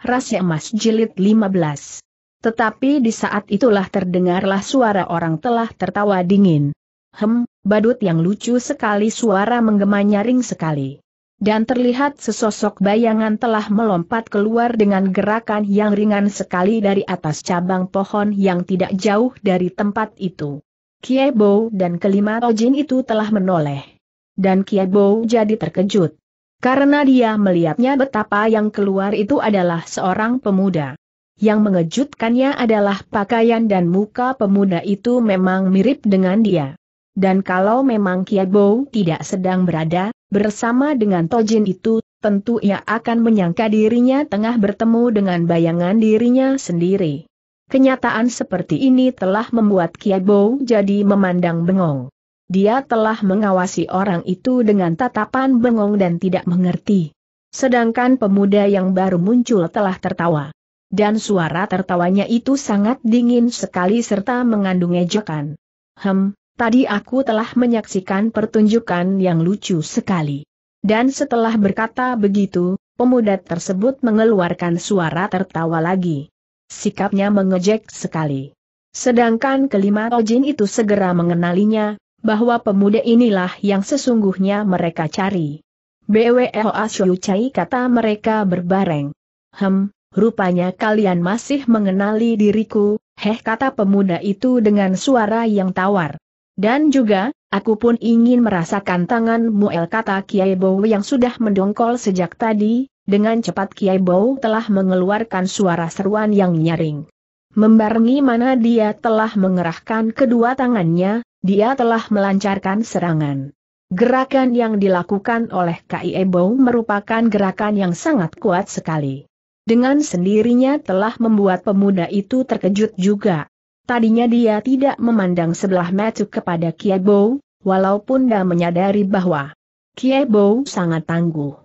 Rahasia Emas Jilid 15. Tetapi di saat itulah terdengarlah suara orang telah tertawa dingin. Hem, badut yang lucu sekali suara menggema nyaring sekali. Dan terlihat sesosok bayangan telah melompat keluar dengan gerakan yang ringan sekali dari atas cabang pohon yang tidak jauh dari tempat itu. Kiebo dan kelima rojin itu telah menoleh. Dan Kiebo jadi terkejut. Karena dia melihatnya betapa yang keluar itu adalah seorang pemuda. Yang mengejutkannya adalah pakaian dan muka pemuda itu memang mirip dengan dia. Dan kalau memang Kiabo tidak sedang berada, bersama dengan Tojin itu, tentu ia akan menyangka dirinya tengah bertemu dengan bayangan dirinya sendiri. Kenyataan seperti ini telah membuat Kiabo jadi memandang bengong. Dia telah mengawasi orang itu dengan tatapan bengong dan tidak mengerti. Sedangkan pemuda yang baru muncul telah tertawa. Dan suara tertawanya itu sangat dingin sekali serta mengandung ejekan. Hem, tadi aku telah menyaksikan pertunjukan yang lucu sekali. Dan setelah berkata begitu, pemuda tersebut mengeluarkan suara tertawa lagi. Sikapnya mengejek sekali. Sedangkan kelima Ojin itu segera mengenalinya, bahwa pemuda inilah yang sesungguhnya mereka cari. BWLA Cai kata mereka berbareng. Hem, rupanya kalian masih mengenali diriku, heh kata pemuda itu dengan suara yang tawar. Dan juga, aku pun ingin merasakan tanganmu el kata Kiai Bow yang sudah mendongkol sejak tadi, dengan cepat Kiai Bow telah mengeluarkan suara seruan yang nyaring. Membarengi mana dia telah mengerahkan kedua tangannya, dia telah melancarkan serangan. Gerakan yang dilakukan oleh Kai Ebo merupakan gerakan yang sangat kuat sekali. Dengan sendirinya telah membuat pemuda itu terkejut juga. Tadinya dia tidak memandang sebelah mata kepada Kiebo, walaupun dia menyadari bahwa Kiebo sangat tangguh.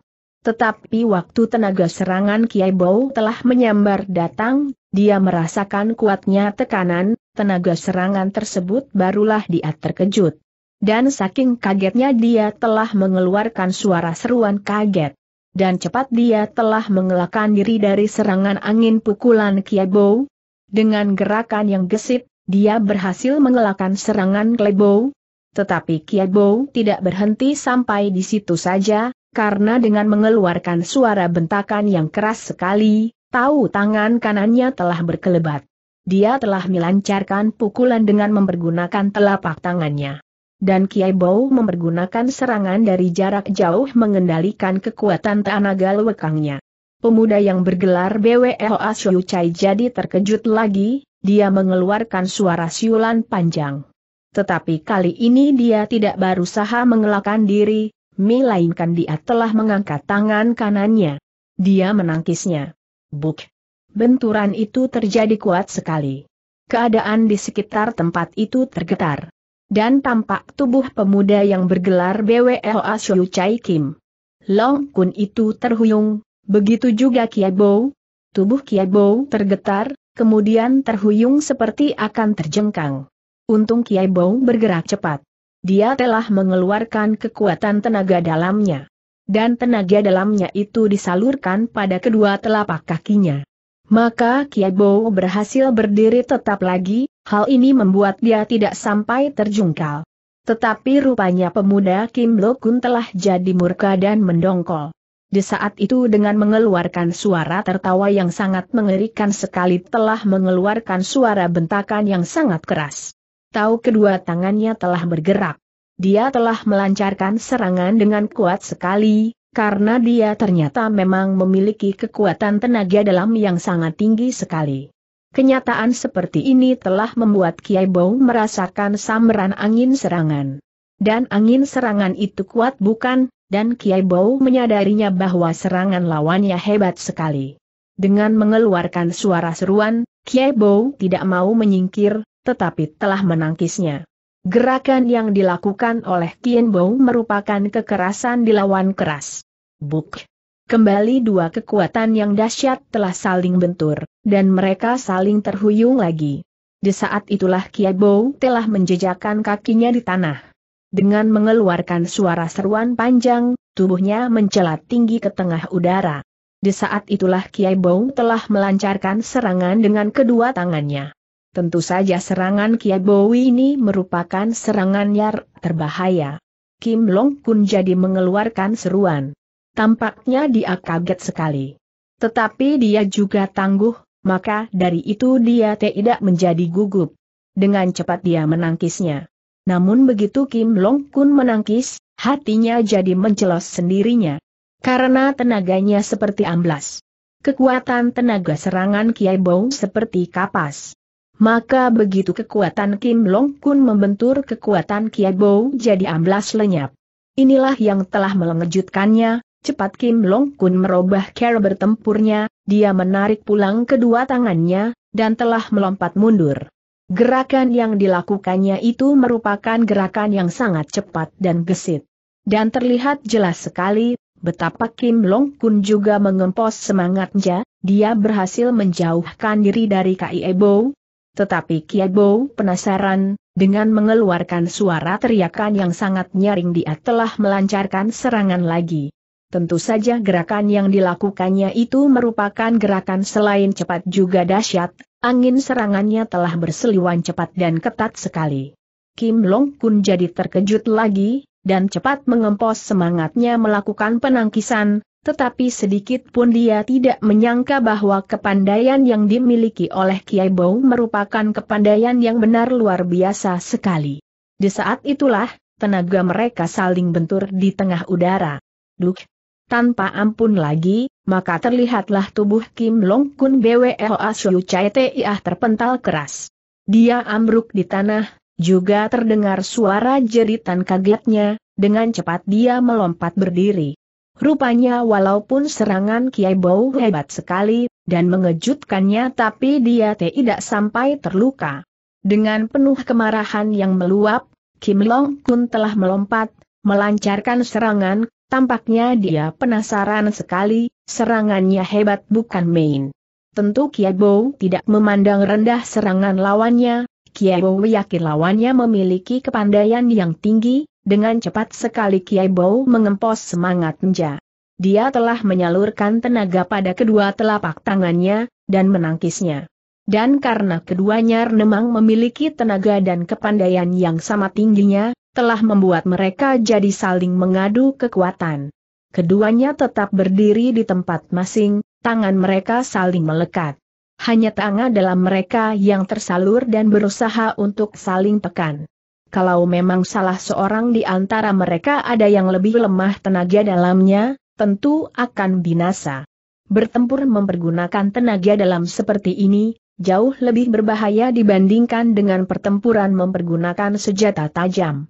Tetapi waktu tenaga serangan Kiebo telah menyambar datang, dia merasakan kuatnya tekanan, tenaga serangan tersebut barulah dia terkejut. Dan saking kagetnya dia telah mengeluarkan suara seruan kaget. Dan cepat dia telah mengelakkan diri dari serangan angin pukulan Kiabo. Dengan gerakan yang gesit, dia berhasil mengelakkan serangan Klebo. Tetapi Kiabo tidak berhenti sampai di situ saja, karena dengan mengeluarkan suara bentakan yang keras sekali, tahu tangan kanannya telah berkelebat. Dia telah melancarkan pukulan dengan mempergunakan telapak tangannya. Dan Kiai Bau mempergunakan serangan dari jarak jauh mengendalikan kekuatan tenaga lewekangnya. Pemuda yang bergelar BWL Shou Chai jadi terkejut lagi, dia mengeluarkan suara siulan panjang. Tetapi kali ini dia tidak berusaha mengelakkan diri, melainkan dia telah mengangkat tangan kanannya. Dia menangkisnya. Buk! Benturan itu terjadi kuat sekali. Keadaan di sekitar tempat itu tergetar. Dan tampak tubuh pemuda yang bergelar BWLA Xiu Chai Kim. Long Kun itu terhuyung, begitu juga Bow, Tubuh Bow tergetar, kemudian terhuyung seperti akan terjengkang. Untung Bow bergerak cepat. Dia telah mengeluarkan kekuatan tenaga dalamnya dan tenaga dalamnya itu disalurkan pada kedua telapak kakinya. Maka Kiabo berhasil berdiri tetap lagi, hal ini membuat dia tidak sampai terjungkal. Tetapi rupanya pemuda Kim Lo Lokun telah jadi murka dan mendongkol. Di saat itu dengan mengeluarkan suara tertawa yang sangat mengerikan sekali telah mengeluarkan suara bentakan yang sangat keras. Tahu kedua tangannya telah bergerak. Dia telah melancarkan serangan dengan kuat sekali, karena dia ternyata memang memiliki kekuatan tenaga dalam yang sangat tinggi sekali. Kenyataan seperti ini telah membuat Kiai Bau merasakan samaran angin serangan. Dan angin serangan itu kuat bukan, dan Kiai Bau menyadarinya bahwa serangan lawannya hebat sekali. Dengan mengeluarkan suara seruan, Kiai Bau tidak mau menyingkir, tetapi telah menangkisnya. Gerakan yang dilakukan oleh Bo merupakan kekerasan dilawan keras. Buk. Kembali dua kekuatan yang dahsyat telah saling bentur, dan mereka saling terhuyung lagi. Di saat itulah Bo telah menjejakkan kakinya di tanah. Dengan mengeluarkan suara seruan panjang, tubuhnya mencelat tinggi ke tengah udara. Di saat itulah Kiai Bong telah melancarkan serangan dengan kedua tangannya. Tentu saja serangan Kiabowi ini merupakan serangan yang terbahaya. Kim Long Kun jadi mengeluarkan seruan. Tampaknya dia kaget sekali. Tetapi dia juga tangguh, maka dari itu dia tidak menjadi gugup. Dengan cepat dia menangkisnya. Namun begitu Kim Long Kun menangkis, hatinya jadi mencelos sendirinya. Karena tenaganya seperti amblas. Kekuatan tenaga serangan Kiai Bou seperti kapas. Maka begitu kekuatan Kim Long Kun membentur kekuatan Bow jadi amblas lenyap. Inilah yang telah mengejutkannya, cepat Kim Long Kun merubah cara bertempurnya, dia menarik pulang kedua tangannya, dan telah melompat mundur. Gerakan yang dilakukannya itu merupakan gerakan yang sangat cepat dan gesit. Dan terlihat jelas sekali, betapa Kim Long Kun juga mengempos semangatnya, dia berhasil menjauhkan diri dari Kai Ebo, tetapi Kiebo Bow penasaran, dengan mengeluarkan suara teriakan yang sangat nyaring dia telah melancarkan serangan lagi. Tentu saja gerakan yang dilakukannya itu merupakan gerakan selain cepat juga dahsyat, angin serangannya telah berseliwan cepat dan ketat sekali. Kim Long Kun jadi terkejut lagi, dan cepat mengempos semangatnya melakukan penangkisan, tetapi sedikit pun dia tidak menyangka bahwa kepandaian yang dimiliki oleh Kiai Bau merupakan kepandaian yang benar luar biasa sekali. Di saat itulah, tenaga mereka saling bentur di tengah udara. Duk! Tanpa ampun lagi, maka terlihatlah tubuh Kim Long Kun Hoa Shou Chai Tiah terpental keras. Dia ambruk di tanah, juga terdengar suara jeritan kagetnya, dengan cepat dia melompat berdiri. Rupanya walaupun serangan Kiai Bau hebat sekali, dan mengejutkannya tapi dia tidak sampai terluka. Dengan penuh kemarahan yang meluap, Kim Long Kun telah melompat, melancarkan serangan, tampaknya dia penasaran sekali, serangannya hebat bukan main. Tentu Kiai Bau tidak memandang rendah serangan lawannya, Kiai Bau yakin lawannya memiliki kepandaian yang tinggi, dengan cepat sekali Kiai Bow mengempos semangat Nja. Dia telah menyalurkan tenaga pada kedua telapak tangannya, dan menangkisnya. Dan karena keduanya memang memiliki tenaga dan kepandaian yang sama tingginya, telah membuat mereka jadi saling mengadu kekuatan. Keduanya tetap berdiri di tempat masing, tangan mereka saling melekat. Hanya tangan dalam mereka yang tersalur dan berusaha untuk saling tekan. Kalau memang salah seorang di antara mereka ada yang lebih lemah tenaga dalamnya, tentu akan binasa. Bertempur mempergunakan tenaga dalam seperti ini, jauh lebih berbahaya dibandingkan dengan pertempuran mempergunakan senjata tajam.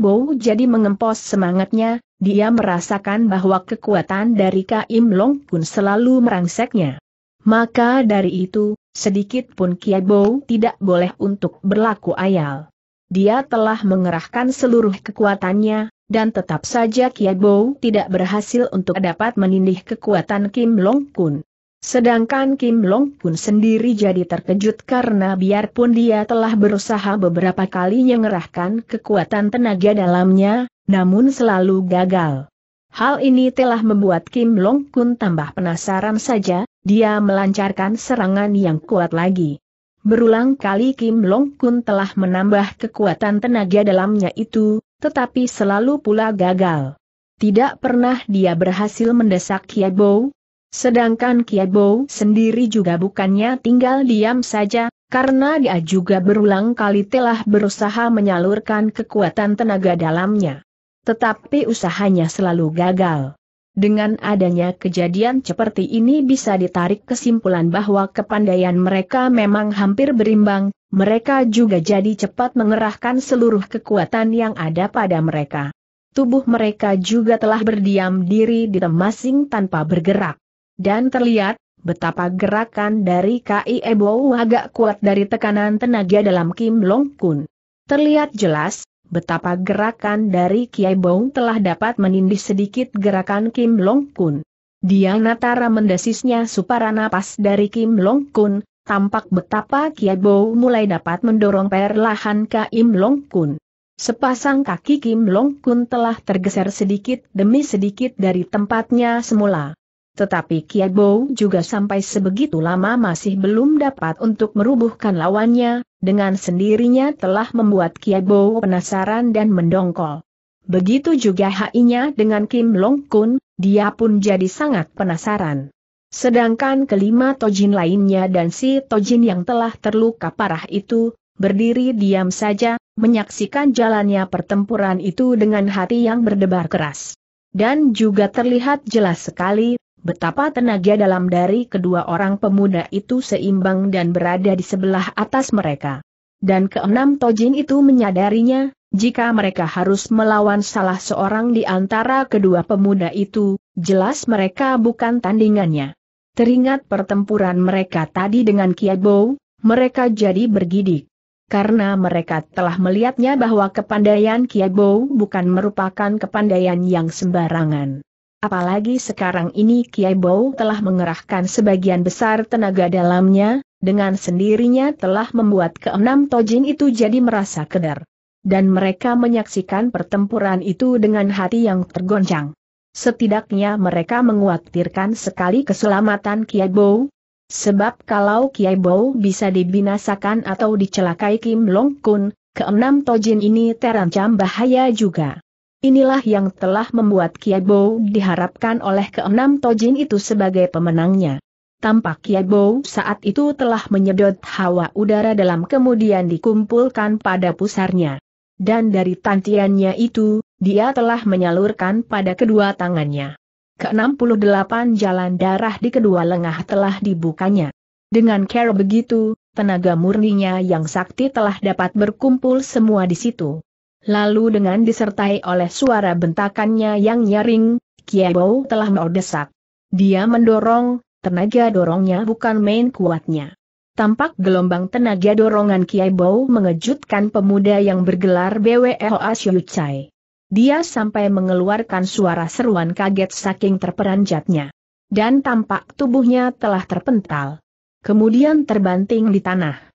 Bo jadi mengempos semangatnya, dia merasakan bahwa kekuatan dari Kaim Long pun selalu merangseknya. Maka dari itu, sedikit pun Bo tidak boleh untuk berlaku ayal. Dia telah mengerahkan seluruh kekuatannya, dan tetap saja Kiabo tidak berhasil untuk dapat menindih kekuatan Kim Long Kun. Sedangkan Kim Long Kun sendiri jadi terkejut karena biarpun dia telah berusaha beberapa kali mengerahkan kekuatan tenaga dalamnya, namun selalu gagal. Hal ini telah membuat Kim Long Kun tambah penasaran saja, dia melancarkan serangan yang kuat lagi. Berulang kali Kim Long Kun telah menambah kekuatan tenaga dalamnya itu, tetapi selalu pula gagal. Tidak pernah dia berhasil mendesak Kiabo. Sedangkan Kiabo sendiri juga bukannya tinggal diam saja, karena dia juga berulang kali telah berusaha menyalurkan kekuatan tenaga dalamnya. Tetapi usahanya selalu gagal. Dengan adanya kejadian seperti ini bisa ditarik kesimpulan bahwa kepandaian mereka memang hampir berimbang, mereka juga jadi cepat mengerahkan seluruh kekuatan yang ada pada mereka. Tubuh mereka juga telah berdiam diri di temasing tanpa bergerak. Dan terlihat, betapa gerakan dari K.I. Ebo agak kuat dari tekanan tenaga dalam Kim Long Kun. Terlihat jelas, betapa gerakan dari Kiai Bong telah dapat menindih sedikit gerakan Kim Long Kun. Dia Natara mendesisnya supara napas dari Kim Long Kun, tampak betapa Kiai Bong mulai dapat mendorong perlahan Kim Long Kun. Sepasang kaki Kim Long Kun telah tergeser sedikit demi sedikit dari tempatnya semula. Tetapi Kiabo juga sampai sebegitu lama masih belum dapat untuk merubuhkan lawannya, dengan sendirinya telah membuat Kiabo penasaran dan mendongkol. Begitu juga hainya dengan Kim Long Kun, dia pun jadi sangat penasaran. Sedangkan kelima Tojin lainnya dan si Tojin yang telah terluka parah itu, berdiri diam saja, menyaksikan jalannya pertempuran itu dengan hati yang berdebar keras. Dan juga terlihat jelas sekali Betapa tenaga dalam dari kedua orang pemuda itu seimbang dan berada di sebelah atas mereka. Dan keenam Tojin itu menyadarinya, jika mereka harus melawan salah seorang di antara kedua pemuda itu, jelas mereka bukan tandingannya. Teringat pertempuran mereka tadi dengan Kiabou, mereka jadi bergidik. Karena mereka telah melihatnya bahwa kepandaian Kiabou bukan merupakan kepandaian yang sembarangan. Apalagi sekarang ini Kiai Bau telah mengerahkan sebagian besar tenaga dalamnya, dengan sendirinya telah membuat keenam tojin itu jadi merasa keder, Dan mereka menyaksikan pertempuran itu dengan hati yang tergoncang. Setidaknya mereka menguatirkan sekali keselamatan Kiai Bow, Sebab kalau Kiai Bow bisa dibinasakan atau dicelakai Kim Long Kun, keenam tojin ini terancam bahaya juga. Inilah yang telah membuat Kiabo diharapkan oleh keenam Tojin itu sebagai pemenangnya. Tampak Kiabo saat itu telah menyedot hawa udara dalam kemudian dikumpulkan pada pusarnya. Dan dari tantiannya itu, dia telah menyalurkan pada kedua tangannya. Ke-68 jalan darah di kedua lengah telah dibukanya. Dengan cara begitu, tenaga murninya yang sakti telah dapat berkumpul semua di situ. Lalu dengan disertai oleh suara bentakannya yang nyaring, Kiebo telah merdesak. Dia mendorong, tenaga dorongnya bukan main kuatnya. Tampak gelombang tenaga dorongan Kiai mengejutkan pemuda yang bergelar BWLA Asyucai. Dia sampai mengeluarkan suara seruan kaget saking terperanjatnya. Dan tampak tubuhnya telah terpental. Kemudian terbanting di tanah.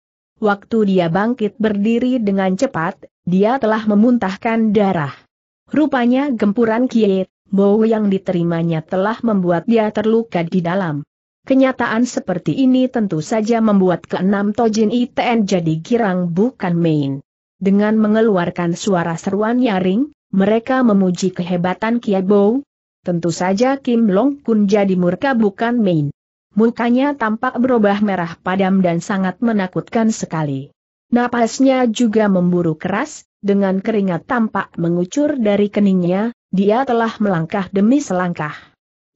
Waktu dia bangkit berdiri dengan cepat, dia telah memuntahkan darah. Rupanya gempuran Kiet, bau yang diterimanya telah membuat dia terluka di dalam. Kenyataan seperti ini tentu saja membuat keenam Tojin ITN jadi girang bukan main. Dengan mengeluarkan suara seruan nyaring, mereka memuji kehebatan Kiebo. Tentu saja Kim Long Kun jadi murka bukan main. Mukanya tampak berubah merah padam dan sangat menakutkan sekali. Napasnya juga memburu keras, dengan keringat tampak mengucur dari keningnya, dia telah melangkah demi selangkah.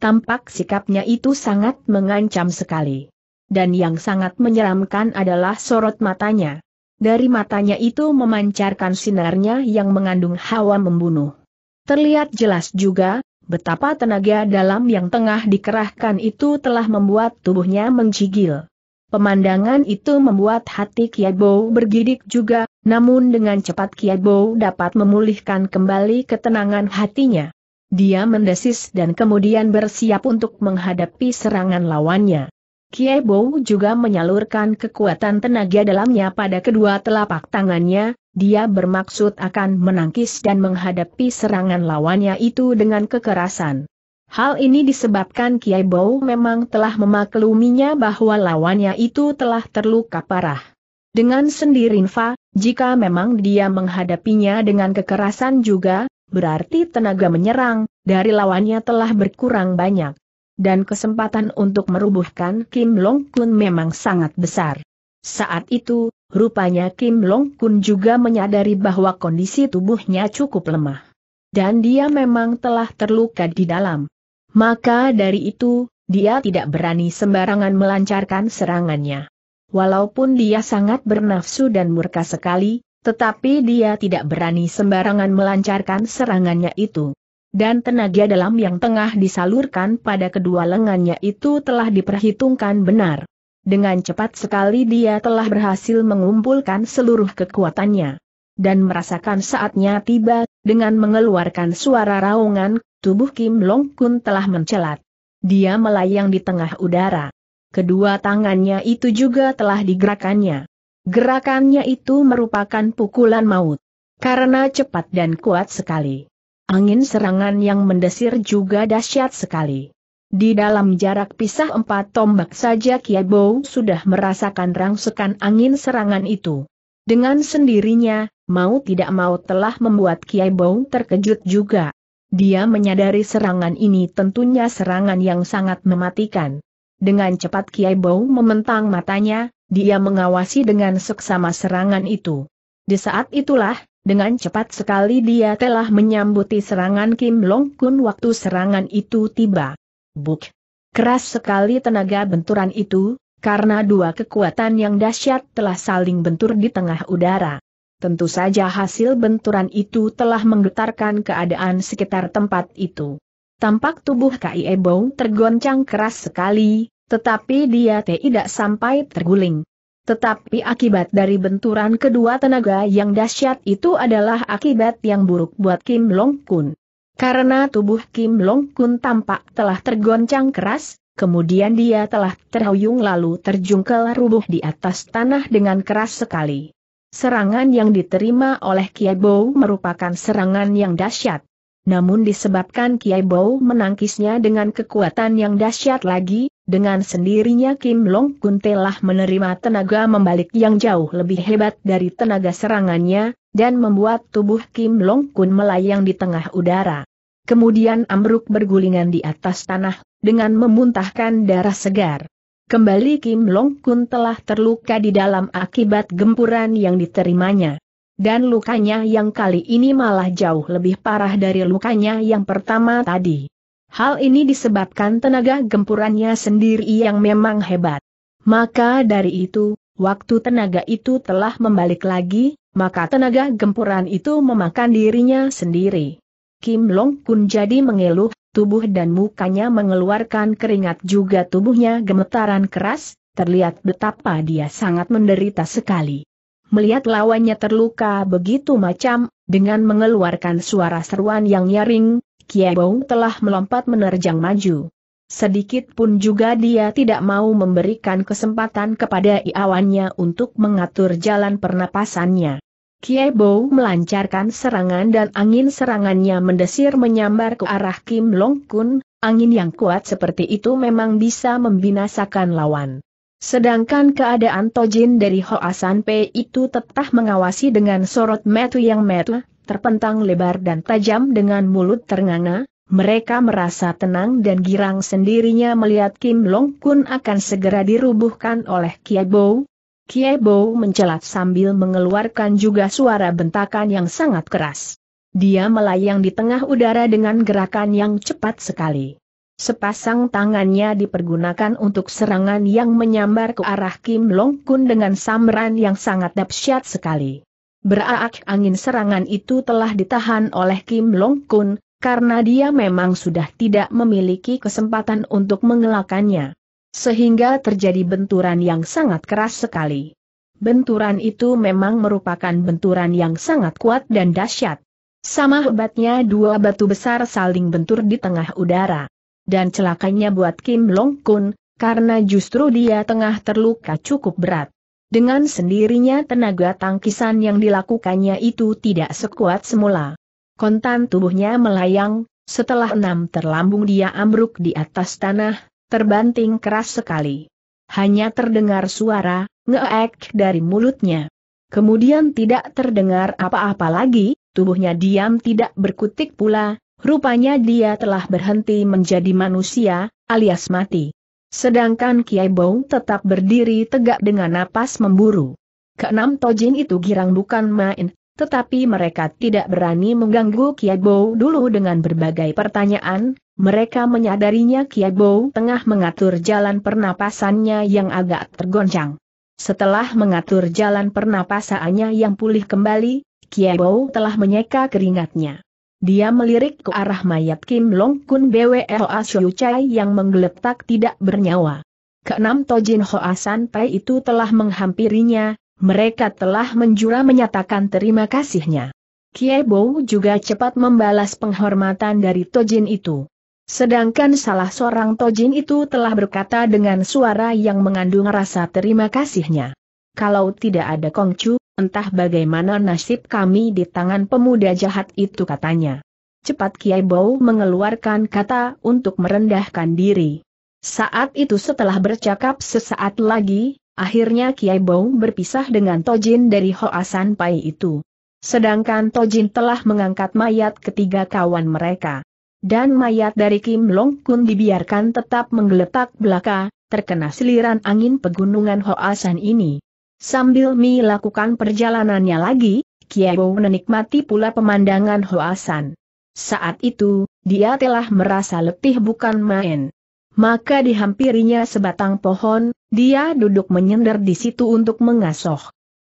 Tampak sikapnya itu sangat mengancam sekali. Dan yang sangat menyeramkan adalah sorot matanya. Dari matanya itu memancarkan sinarnya yang mengandung hawa membunuh. Terlihat jelas juga, Betapa tenaga dalam yang tengah dikerahkan itu telah membuat tubuhnya mencigil. Pemandangan itu membuat hati Kiabo bergidik juga, namun dengan cepat Kiabo dapat memulihkan kembali ketenangan hatinya. Dia mendesis dan kemudian bersiap untuk menghadapi serangan lawannya. Kiabo juga menyalurkan kekuatan tenaga dalamnya pada kedua telapak tangannya, dia bermaksud akan menangkis dan menghadapi serangan lawannya itu dengan kekerasan. Hal ini disebabkan Kiai Bau memang telah memakluminya bahwa lawannya itu telah terluka parah. Dengan sendirinfa, jika memang dia menghadapinya dengan kekerasan juga, berarti tenaga menyerang dari lawannya telah berkurang banyak. Dan kesempatan untuk merubuhkan Kim Long Kun memang sangat besar. Saat itu, rupanya Kim Long Kun juga menyadari bahwa kondisi tubuhnya cukup lemah. Dan dia memang telah terluka di dalam. Maka dari itu, dia tidak berani sembarangan melancarkan serangannya. Walaupun dia sangat bernafsu dan murka sekali, tetapi dia tidak berani sembarangan melancarkan serangannya itu. Dan tenaga dalam yang tengah disalurkan pada kedua lengannya itu telah diperhitungkan benar. Dengan cepat sekali dia telah berhasil mengumpulkan seluruh kekuatannya. Dan merasakan saatnya tiba, dengan mengeluarkan suara raungan, tubuh Kim Long Kun telah mencelat. Dia melayang di tengah udara. Kedua tangannya itu juga telah digerakannya. Gerakannya itu merupakan pukulan maut. Karena cepat dan kuat sekali. Angin serangan yang mendesir juga dahsyat sekali. Di dalam jarak pisah empat tombak saja Kiabo sudah merasakan rangsekan angin serangan itu. Dengan sendirinya, mau tidak mau telah membuat Kiabo terkejut juga. Dia menyadari serangan ini tentunya serangan yang sangat mematikan. Dengan cepat Kiabo mementang matanya, dia mengawasi dengan seksama serangan itu. Di saat itulah, dengan cepat sekali dia telah menyambuti serangan Kim Long Kun waktu serangan itu tiba. Buk! Keras sekali tenaga benturan itu, karena dua kekuatan yang dahsyat telah saling bentur di tengah udara. Tentu saja hasil benturan itu telah menggetarkan keadaan sekitar tempat itu. Tampak tubuh Kai Ebong tergoncang keras sekali, tetapi dia tidak sampai terguling. Tetapi akibat dari benturan kedua tenaga yang dahsyat itu adalah akibat yang buruk buat Kim Long Kun. Karena tubuh Kim Long Kun tampak telah tergoncang keras, kemudian dia telah terhuyung lalu terjungkel rubuh di atas tanah dengan keras sekali. Serangan yang diterima oleh Kiai Bow merupakan serangan yang dahsyat. Namun disebabkan Kiai Bow menangkisnya dengan kekuatan yang dahsyat lagi, dengan sendirinya Kim Long Kun telah menerima tenaga membalik yang jauh lebih hebat dari tenaga serangannya, dan membuat tubuh Kim Long Kun melayang di tengah udara. Kemudian ambruk bergulingan di atas tanah, dengan memuntahkan darah segar. Kembali Kim Long Kun telah terluka di dalam akibat gempuran yang diterimanya. Dan lukanya yang kali ini malah jauh lebih parah dari lukanya yang pertama tadi. Hal ini disebabkan tenaga gempurannya sendiri yang memang hebat. Maka dari itu, waktu tenaga itu telah membalik lagi, maka tenaga gempuran itu memakan dirinya sendiri. Kim Long Kun jadi mengeluh, tubuh dan mukanya mengeluarkan keringat juga tubuhnya gemetaran keras, terlihat betapa dia sangat menderita sekali. Melihat lawannya terluka begitu macam, dengan mengeluarkan suara seruan yang nyaring, Kiebong telah melompat menerjang maju. Sedikit pun juga dia tidak mau memberikan kesempatan kepada iawannya untuk mengatur jalan pernapasannya. Kiebo melancarkan serangan dan angin serangannya mendesir menyambar ke arah Kim Long Kun, angin yang kuat seperti itu memang bisa membinasakan lawan. Sedangkan keadaan Tojin dari Hoasan P itu tetap mengawasi dengan sorot metu yang metu, terpentang lebar dan tajam dengan mulut ternganga, mereka merasa tenang dan girang sendirinya melihat Kim Long Kun akan segera dirubuhkan oleh Kiebo, Kiebo mencelat sambil mengeluarkan juga suara bentakan yang sangat keras. Dia melayang di tengah udara dengan gerakan yang cepat sekali. Sepasang tangannya dipergunakan untuk serangan yang menyambar ke arah Kim Long Kun dengan samran yang sangat dahsyat sekali. Beraak angin serangan itu telah ditahan oleh Kim Long Kun, karena dia memang sudah tidak memiliki kesempatan untuk mengelakannya sehingga terjadi benturan yang sangat keras sekali. Benturan itu memang merupakan benturan yang sangat kuat dan dahsyat. Sama hebatnya dua batu besar saling bentur di tengah udara. Dan celakanya buat Kim Long Kun, karena justru dia tengah terluka cukup berat. Dengan sendirinya tenaga tangkisan yang dilakukannya itu tidak sekuat semula. Kontan tubuhnya melayang, setelah enam terlambung dia ambruk di atas tanah, terbanting keras sekali. Hanya terdengar suara, ngeek dari mulutnya. Kemudian tidak terdengar apa-apa lagi, tubuhnya diam tidak berkutik pula, rupanya dia telah berhenti menjadi manusia, alias mati. Sedangkan Kiai Bong tetap berdiri tegak dengan napas memburu. Keenam tojin itu girang bukan main, tetapi mereka tidak berani mengganggu Kiabo dulu dengan berbagai pertanyaan, mereka menyadarinya Kiabo tengah mengatur jalan pernapasannya yang agak tergoncang. Setelah mengatur jalan pernapasannya yang pulih kembali, Kiabo telah menyeka keringatnya. Dia melirik ke arah mayat Kim Long Kun Bwa Shou Chai yang menggeletak tidak bernyawa. Keenam Tojin Hoa Santai itu telah menghampirinya, mereka telah menjura menyatakan terima kasihnya. Kiebo juga cepat membalas penghormatan dari Tojin itu. Sedangkan salah seorang Tojin itu telah berkata dengan suara yang mengandung rasa terima kasihnya. Kalau tidak ada Kongcu, entah bagaimana nasib kami di tangan pemuda jahat itu katanya. Cepat Kiebo mengeluarkan kata untuk merendahkan diri. Saat itu setelah bercakap sesaat lagi, Akhirnya Kiai Bau berpisah dengan Tojin dari Hoasan Pai itu. Sedangkan Tojin telah mengangkat mayat ketiga kawan mereka. Dan mayat dari Kim Long Kun dibiarkan tetap menggeletak belaka, terkena seliran angin pegunungan Hoasan ini. Sambil Mi lakukan perjalanannya lagi, Kiai Bau menikmati pula pemandangan Hoasan. Saat itu, dia telah merasa letih bukan main maka dihampirinya sebatang pohon, dia duduk menyender di situ untuk mengasoh.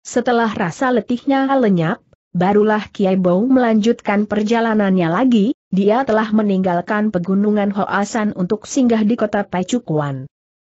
Setelah rasa letihnya lenyap, barulah Kiai Bau melanjutkan perjalanannya lagi, dia telah meninggalkan pegunungan Hoasan untuk singgah di kota Pecukuan.